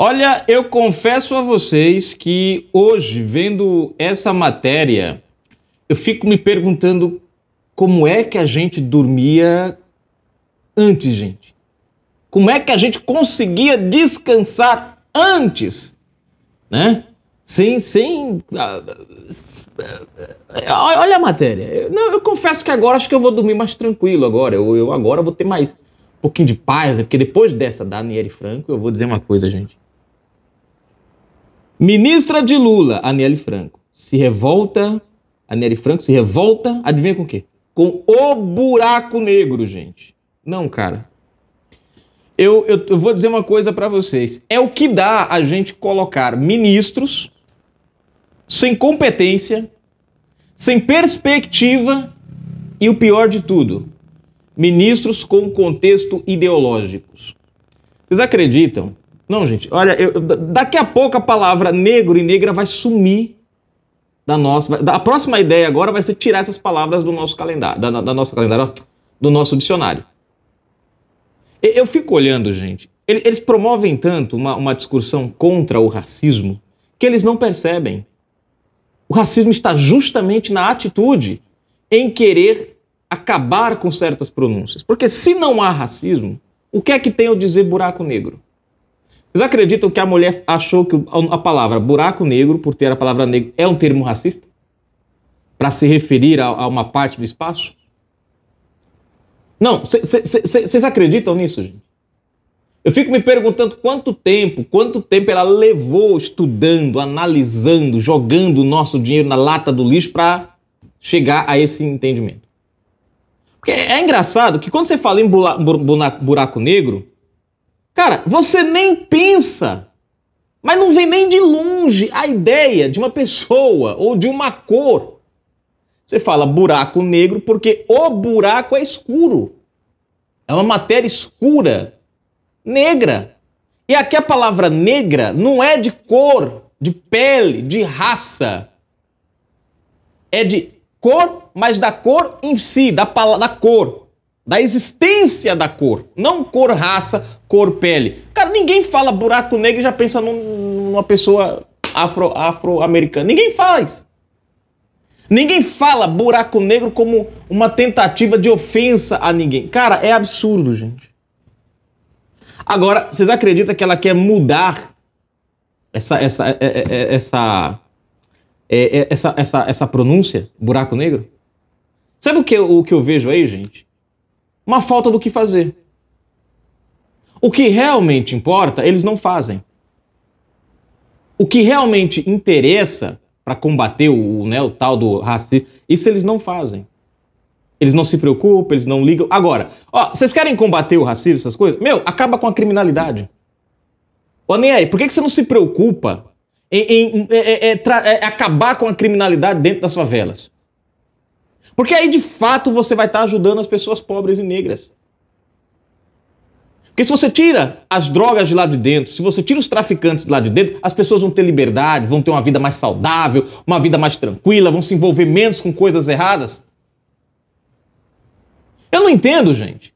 Olha, eu confesso a vocês que hoje, vendo essa matéria, eu fico me perguntando como é que a gente dormia antes, gente. Como é que a gente conseguia descansar antes, né? Sem, sem. Ah, ah, ah, olha a matéria. Eu, não, eu confesso que agora acho que eu vou dormir mais tranquilo agora. Eu, eu agora vou ter mais um pouquinho de paz, né? Porque depois dessa Daniele Franco, eu vou dizer uma coisa, gente. Ministra de Lula, Aniele Franco, se revolta. Aniele Franco se revolta, adivinha com o quê? Com o buraco negro, gente. Não, cara. Eu, eu, eu vou dizer uma coisa para vocês. É o que dá a gente colocar ministros sem competência, sem perspectiva e o pior de tudo, ministros com contexto ideológicos. Vocês acreditam não, gente, olha, eu, daqui a pouco a palavra negro e negra vai sumir da nossa. A próxima ideia agora vai ser tirar essas palavras do nosso calendário, da, da nossa calendário, do nosso dicionário. Eu fico olhando, gente. Eles promovem tanto uma, uma discussão contra o racismo que eles não percebem. O racismo está justamente na atitude em querer acabar com certas pronúncias. Porque se não há racismo, o que é que tem ao dizer buraco negro? Vocês acreditam que a mulher achou que a palavra buraco negro, por ter a palavra negro, é um termo racista? Para se referir a, a, uma parte do espaço? Não, vocês acreditam nisso, gente? Eu fico me perguntando quanto tempo, quanto tempo ela levou estudando, analisando, jogando o nosso dinheiro na lata do lixo para chegar a esse entendimento. Porque é engraçado que quando você fala em buraco negro, Cara, você nem pensa, mas não vem nem de longe a ideia de uma pessoa ou de uma cor. Você fala buraco negro porque o buraco é escuro. É uma matéria escura, negra. E aqui a palavra negra não é de cor, de pele, de raça. É de cor, mas da cor em si, da, da cor da existência da cor, não cor, raça, cor, pele. Cara, ninguém fala buraco negro e já pensa num, numa pessoa afro, afro-americana. Ninguém faz. Ninguém fala buraco negro como uma tentativa de ofensa a ninguém. Cara, é absurdo, gente. Agora, vocês acreditam que ela quer mudar essa essa é, é, é, essa essa essa, essa, essa pronúncia, buraco negro? Sabe o que, o que eu vejo aí, gente? uma falta do que fazer. O que realmente importa, eles não fazem. O que realmente interessa para combater o, né, o tal do racismo, isso eles não fazem. Eles não se preocupam, eles não ligam. Agora, ó, vocês querem combater o racismo, essas coisas? Meu, acaba com a criminalidade. Ô, Nieri, por que, que você não se preocupa em, em, em, em é, é, é, acabar com a criminalidade dentro das favelas? Porque aí de fato você vai estar tá ajudando as pessoas pobres e negras. Porque se você tira as drogas de lá de dentro, se você tira os traficantes de lá de dentro, as pessoas vão ter liberdade, vão ter uma vida mais saudável, uma vida mais tranquila, vão se envolver menos com coisas erradas. Eu não entendo, gente.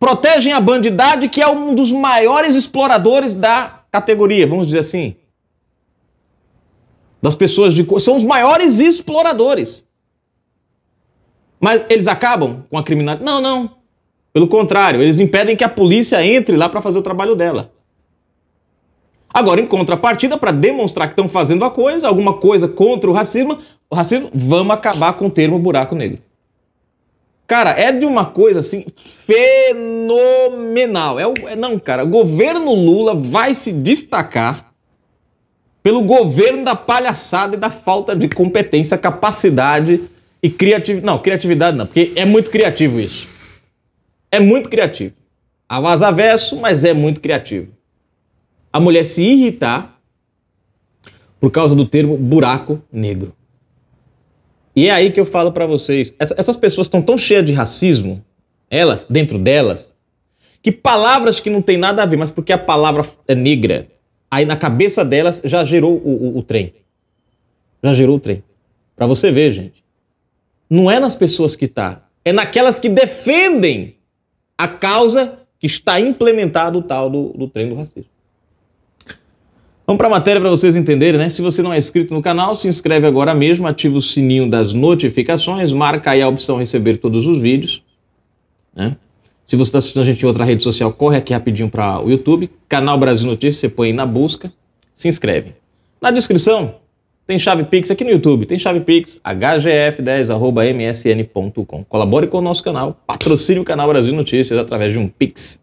Protegem a bandidade, que é um dos maiores exploradores da categoria, vamos dizer assim. Das pessoas de. São os maiores exploradores. Mas eles acabam com a criminalidade? Não, não. Pelo contrário, eles impedem que a polícia entre lá para fazer o trabalho dela. Agora, em contrapartida, para demonstrar que estão fazendo a coisa, alguma coisa contra o racismo, o racismo, vamos acabar com o termo buraco negro. Cara, é de uma coisa assim fenomenal. É, o, é não, cara, o governo Lula vai se destacar pelo governo da palhaçada e da falta de competência, capacidade e criatividade. Não, criatividade não, porque é muito criativo isso. É muito criativo. A vaza verso, mas é muito criativo. A mulher se irritar por causa do termo buraco negro. E é aí que eu falo para vocês, essas pessoas estão tão cheias de racismo, elas, dentro delas, que palavras que não tem nada a ver, mas porque a palavra é negra, aí na cabeça delas já gerou o, o, o trem. Já gerou o trem. Para você ver, gente não é nas pessoas que está, é naquelas que defendem a causa que está implementado o tal do, do trem do racismo. Vamos para a matéria para vocês entenderem, né? Se você não é inscrito no canal, se inscreve agora mesmo, ativa o sininho das notificações, marca aí a opção receber todos os vídeos. Né? Se você está assistindo a gente em outra rede social, corre aqui rapidinho para o YouTube, Canal Brasil Notícias, você põe aí na busca, se inscreve. Na descrição tem chave Pix aqui no YouTube, tem chave Pix, hgf10.msn.com. Colabore com o nosso canal, patrocine o canal Brasil Notícias através de um Pix.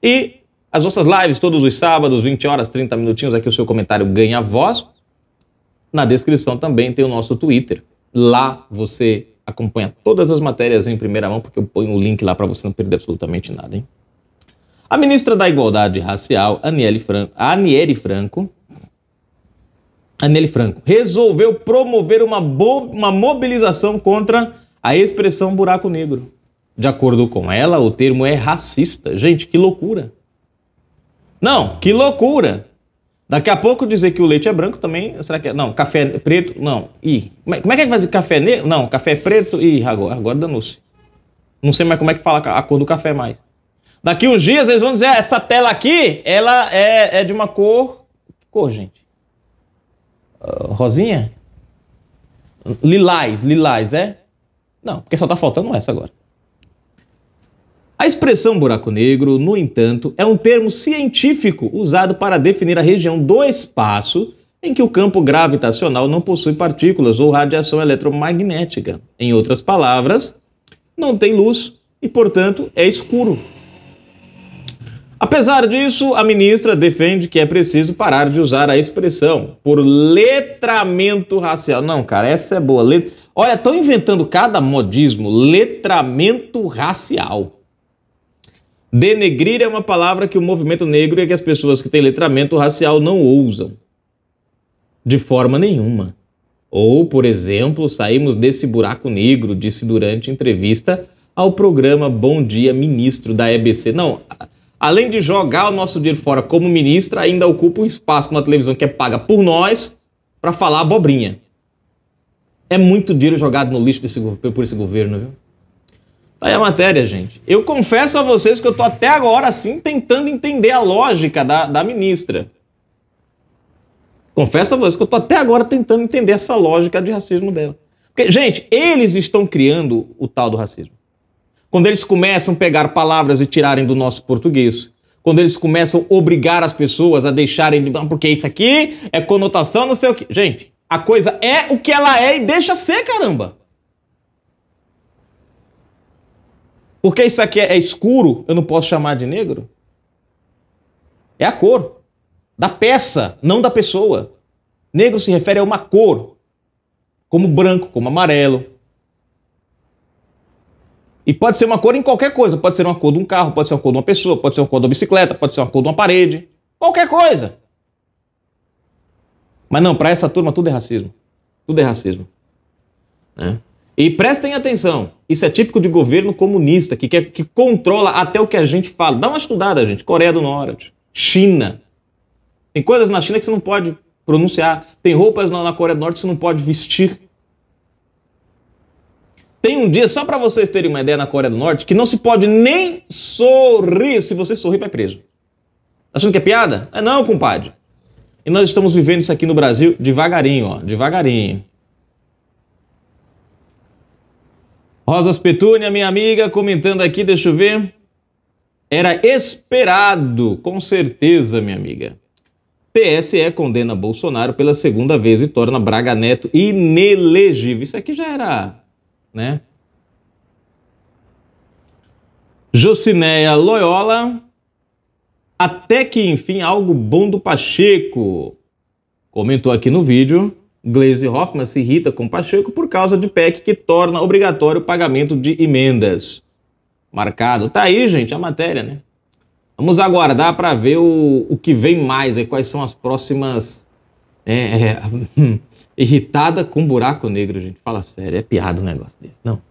E as nossas lives todos os sábados, 20 horas, 30 minutinhos, aqui o seu comentário ganha voz. Na descrição também tem o nosso Twitter. Lá você acompanha todas as matérias em primeira mão, porque eu ponho o link lá para você não perder absolutamente nada, hein? A ministra da Igualdade Racial, Aniele Franco, Aniele Franco Aneli Franco, resolveu promover uma, uma mobilização contra a expressão buraco negro. De acordo com ela, o termo é racista. Gente, que loucura! Não, que loucura! Daqui a pouco dizer que o leite é branco também. Será que é? Não, café preto. Não. Ih. Como é, que é que faz café negro? Não, café preto. Ih, agora, agora danou-se. Não sei mais como é que fala a cor do café mais. Daqui uns dias eles vão dizer: ah, essa tela aqui, ela é, é de uma cor. Que cor, gente? Ah, rosinha? Lilás, lilás, é? Não, porque só tá faltando essa agora. A expressão buraco negro, no entanto, é um termo científico usado para definir a região do espaço em que o campo gravitacional não possui partículas ou radiação eletromagnética. Em outras palavras, não tem luz e, portanto, é escuro. Apesar disso, a ministra defende que é preciso parar de usar a expressão por letramento racial. Não, cara, essa é boa. Let... Olha, estão inventando cada modismo, letramento racial. Denegrir é uma palavra que o movimento negro e que as pessoas que têm letramento racial não usam. De forma nenhuma. Ou, por exemplo, saímos desse buraco negro, disse durante entrevista ao programa Bom Dia Ministro da EBC. Não, além de jogar o nosso dinheiro fora como ministra, ainda ocupa um espaço na televisão que é paga por nós para falar abobrinha. É muito dinheiro jogado no lixo desse, por esse governo, viu? Tá aí a matéria, gente. Eu confesso a vocês que eu tô até agora, assim, tentando entender a lógica da, da ministra. Confesso a vocês que eu tô até agora tentando entender essa lógica de racismo dela. Porque, gente, eles estão criando o tal do racismo. Quando eles começam a pegar palavras e tirarem do nosso português. Quando eles começam a obrigar as pessoas a deixarem de. Porque isso aqui é conotação, não sei o quê. Gente, a coisa é o que ela é e deixa ser, caramba. Porque isso aqui é, é escuro, eu não posso chamar de negro? É a cor da peça, não da pessoa. Negro se refere a uma cor, como branco, como amarelo, e pode ser uma cor em qualquer coisa. Pode ser uma cor de um carro, pode ser uma cor de uma pessoa, pode ser uma cor de uma bicicleta, pode ser uma cor de uma parede. Qualquer coisa. Mas não, para essa turma tudo é racismo. Tudo é racismo. Né? E prestem atenção, isso é típico de governo comunista, que, quer, que controla até o que a gente fala. Dá uma estudada, gente. Coreia do Norte, China. Tem coisas na China que você não pode pronunciar. Tem roupas na Coreia do Norte que você não pode vestir. Tem um dia, só para vocês terem uma ideia, na Coreia do Norte, que não se pode nem sorrir. Se você sorrir, vai preso. Tá achando que é piada? É não, compadre. E nós estamos vivendo isso aqui no Brasil devagarinho, ó, devagarinho. Rosas Petúnia, minha amiga, comentando aqui, deixa eu ver. Era esperado, com certeza, minha amiga. TSE condena Bolsonaro pela segunda vez e torna Braga Neto inelegível. Isso aqui já era né? Jocinéia Loyola, até que enfim algo bom do Pacheco. Comentou aqui no vídeo, Glaze Hoffman se irrita com Pacheco por causa de PEC que torna obrigatório o pagamento de emendas. Marcado. Tá aí, gente, a matéria, né? Vamos aguardar para ver o, o que vem mais, e quais são as próximas é, é hum, irritada com buraco negro, gente. Fala sério, é piada um negócio desse. Não.